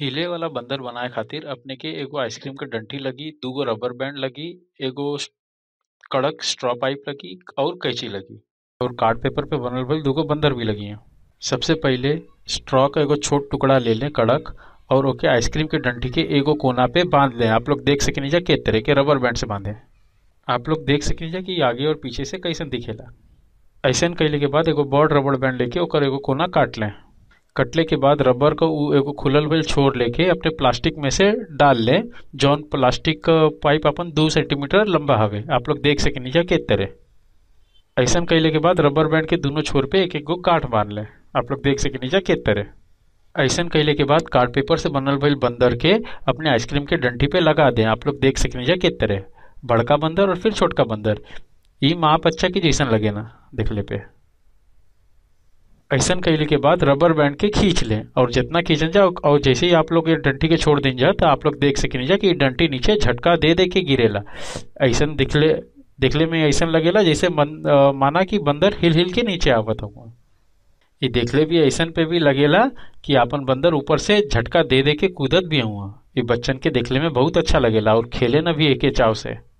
हिले वाला बंदर बनाए खातिर अपने के एगो आइसक्रीम के डंटी लगी दूगो रबर बैंड लगी एगो कड़क स्ट्रॉ पाइप लगी और कैंची लगी और कार्ड पेपर पे बनल भइल दूगो बंदर भी लगी हैं। सबसे पहले स्ट्रॉ का एगो छोट टुकड़ा ले लें कड़क और ओके आइसक्रीम के डंटी के एगो कोना पे बांध लें आप लोग देख सके नीचे के तरह के रबर बैंड से बांधे आप लोग देख सके नीचे कि आगे और पीछे से कैसे दिखेला ऐसे कैले के बाद एगो बॉर्ड रबड़ बैंड लेके ओकर एगो कोना काट लें कटले के बाद रबर को एगो खुलल हुए छोर लेके अपने प्लास्टिक में से डाल ले जौन प्लास्टिक पाइप अपन दो सेंटीमीटर लंबा हवे आप लोग देख सके नीचे के तरह ऐसा कैले के बाद रबर बैंड के दोनों छोर पे एक एक गो काट बांध ले आप लोग देख सके नीचे के तरह ऐसा कैले के बाद कार्ड पेपर से बनल भेल बंदर के अपने आइसक्रीम के डंठी पे लगा दें आप लोग देख सके नीचे के तरह बड़का बंदर और फिर छोटका बंदर ये माप अच्छा की जैसा लगे ना दिखले पे ऐसा कैले के बाद रबर बैंड के खींच लें और जितना खींचन जाओ और जैसे ही आप लोग ये डंटी के छोड़ दें जा तो आप लोग देख सकें जा कि डंटी नीचे झटका दे दे के गिरेला ऐसा दिखले दिखले में ऐसा लगेला जैसे मन, आ, माना कि बंदर हिल हिल के नीचे आवत हुआ ये देखले भी ऐसा पे भी लगेला कि अपन बंदर ऊपर से झटका दे दे के कूदत भी हुआ ये बच्चन के देखले में बहुत अच्छा लगेला और खेले ना भी एक चाव से